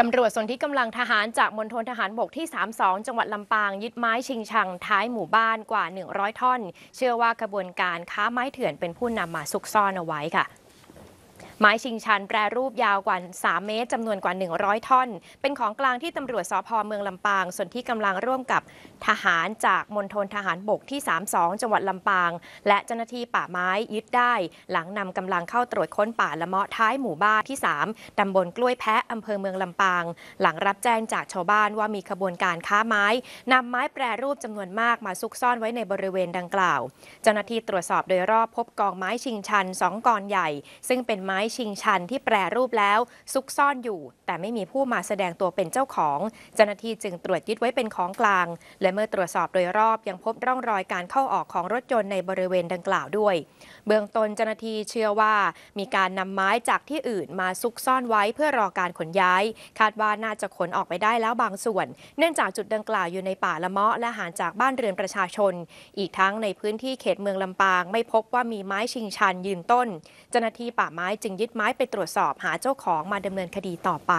ตำรวจส่วนที่กำลังทหารจากมณฑลทหารบกที่ 32 จังหวัดลำปางยึดไม้ชิงชังท้ายหมู่บ้านกว่า 100 ท่อน เชื่อว่ากระบวนการค้าไม้เถื่อนเป็นผู้นำมาซุกซ่อนเอาไว้ค่ะไม้ชิงชันแปรรูปยาวกว่า 3 เมตรจำนวนกว่า 100 ท่อน เป็นของกลางที่ตำรวจสพเมืองลำปางส่วนที่กำลังร่วมกับ ทหารจากมณฑลทหารบกที่ 32 จังหวัดลำปาง และเจ้าหน้าที่ป่าไม้ยึดได้ หลังนำกำลังเข้าตรวจค้นป่าละเมาะท้ายหมู่บ้านที่ 3ตำบลกล้วยแพะอำเภอเมืองลำปาง หลังรับแจ้งจากชาวบ้านว่ามีขบวนการค้าไม้นำไม้แปรรูปจำนวนมากมาซุกซ่อนไว้ในบริเวณดังกล่าวเจ้าหน้าที่ตรวจสอบโดยรอบพบกองไม้ชิงชัน 2 กองใหญ่ ซึ่งเป็นไม้ชิงชันที่แปรรูปแล้วซุกซ่อนอยู่ แต่ไม่มีผู้มาแสดงตัวเป็นเจ้าของเจ้าหน้าที่จึงตรวจยึดไว้เป็นของกลาง และเมื่อตรวจสอบโดยรอบยังพบร่องรอยการเข้าออกของรถยนต์ในบริเวณดังกล่าวด้วย เบื้องต้นเจ้าหน้าที่เชื่อว่า มีการนำไม้จากที่อื่นมาซุกซ่อนไว้เพื่อรอการขนย้ายคาดว่าน่าจะขนออกไปได้แล้วบางส่วน เนื่องจากจุดดังกล่าวอยู่ในป่าละเมาะและห่างจากบ้านเรือนประชาชนอีกทั้งในพื้นที่เขตเมืองลำปาง ไม่พบว่ามีไม้ชิงชันยืนต้นเจ้าหน้าที่ป่าไม้จึงยึดไม้ไปตรวจสอบหาเจ้าของมาดำเนินคดีต่อไป